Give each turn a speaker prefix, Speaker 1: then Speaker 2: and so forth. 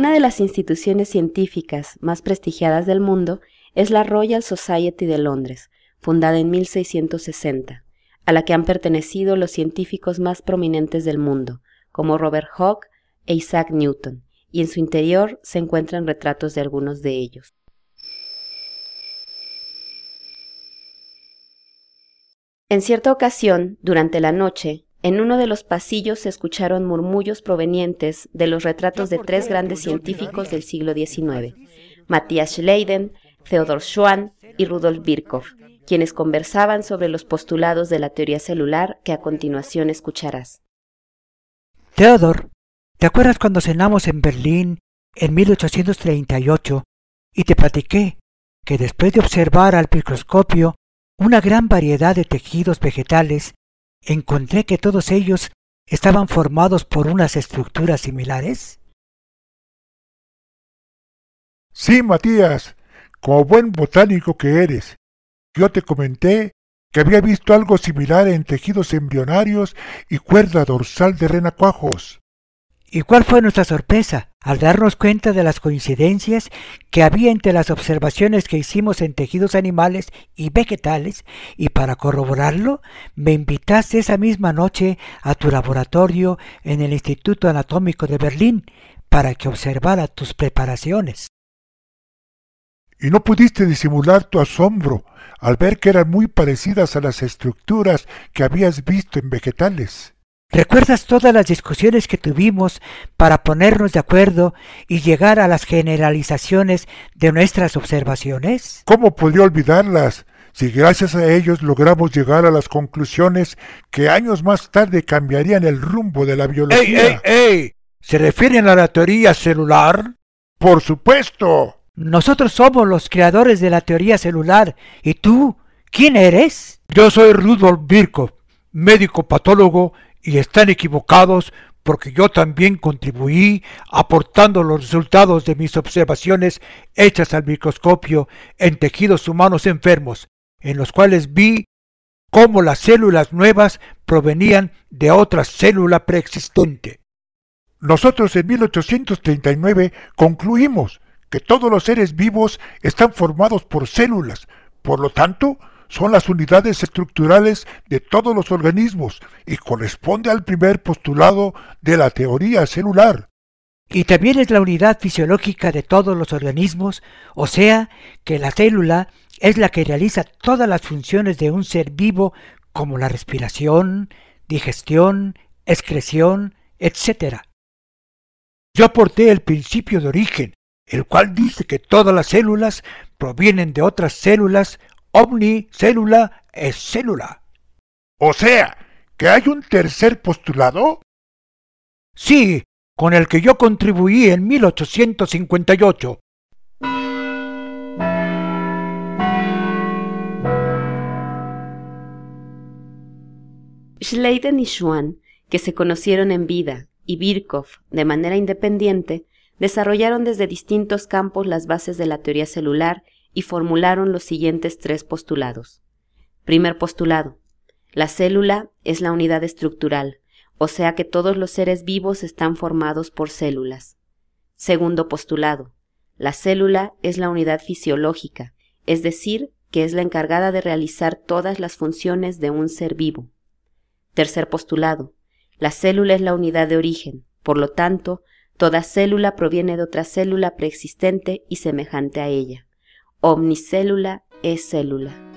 Speaker 1: Una de las instituciones científicas más prestigiadas del mundo es la Royal Society de Londres, fundada en 1660, a la que han pertenecido los científicos más prominentes del mundo, como Robert Hooke e Isaac Newton, y en su interior se encuentran retratos de algunos de ellos. En cierta ocasión, durante la noche, en uno de los pasillos se escucharon murmullos provenientes de los retratos de tres grandes científicos del siglo XIX, Matthias Schleiden, Theodor Schwann y Rudolf Virchow, quienes conversaban sobre los postulados de la teoría celular que a continuación escucharás.
Speaker 2: Theodor, ¿te acuerdas cuando cenamos en Berlín en 1838 y te platiqué que después de observar al microscopio una gran variedad de tejidos vegetales encontré que todos ellos estaban formados por unas estructuras similares? Sí, Matías, como buen botánico que eres,
Speaker 3: yo te comenté que había visto algo similar en tejidos embrionarios y
Speaker 2: cuerda dorsal de renacuajos. ¿Y cuál fue nuestra sorpresa al darnos cuenta de las coincidencias que había entre las observaciones que hicimos en tejidos animales y vegetales? Y para corroborarlo, me invitaste esa misma noche a tu laboratorio en el Instituto Anatómico de Berlín para que observara tus preparaciones. Y no pudiste disimular tu asombro
Speaker 3: al ver que eran muy parecidas a las estructuras que habías visto en vegetales.
Speaker 2: ¿Recuerdas todas las discusiones que tuvimos para ponernos de acuerdo y llegar a las generalizaciones de nuestras observaciones? ¿Cómo podía olvidarlas?
Speaker 3: si gracias a ellos logramos llegar a las conclusiones que años más tarde
Speaker 4: cambiarían el rumbo de la biología. ¡Ey, ey, ey! ¿Se refieren a la teoría celular? ¡Por supuesto! Nosotros somos los creadores de la teoría celular. ¿Y tú? ¿Quién eres? Yo soy Rudolf Virchow, médico patólogo y están equivocados porque yo también contribuí aportando los resultados de mis observaciones hechas al microscopio en tejidos humanos enfermos, en los cuales vi cómo las células nuevas provenían de otra célula preexistente. Nosotros en 1839
Speaker 3: concluimos que todos los seres vivos están formados por células, por lo tanto, son las unidades estructurales de todos los organismos y corresponde
Speaker 2: al primer postulado de la teoría celular. Y también es la unidad fisiológica de todos los organismos, o sea, que la célula es la que realiza todas las funciones de un ser vivo como la respiración, digestión, excreción, etc. Yo aporté el principio de
Speaker 4: origen, el cual dice que todas las células provienen de otras células célula, es célula. O sea, que hay un tercer postulado. Sí, con el que yo contribuí en
Speaker 1: 1858. Schleiden y Schwann, que se conocieron en vida, y Birkhoff, de manera independiente, desarrollaron desde distintos campos las bases de la teoría celular y formularon los siguientes tres postulados. Primer postulado. La célula es la unidad estructural, o sea que todos los seres vivos están formados por células. Segundo postulado. La célula es la unidad fisiológica, es decir, que es la encargada de realizar todas las funciones de un ser vivo. Tercer postulado. La célula es la unidad de origen, por lo tanto, toda célula proviene de otra célula preexistente y semejante a ella. Omnicélula es célula.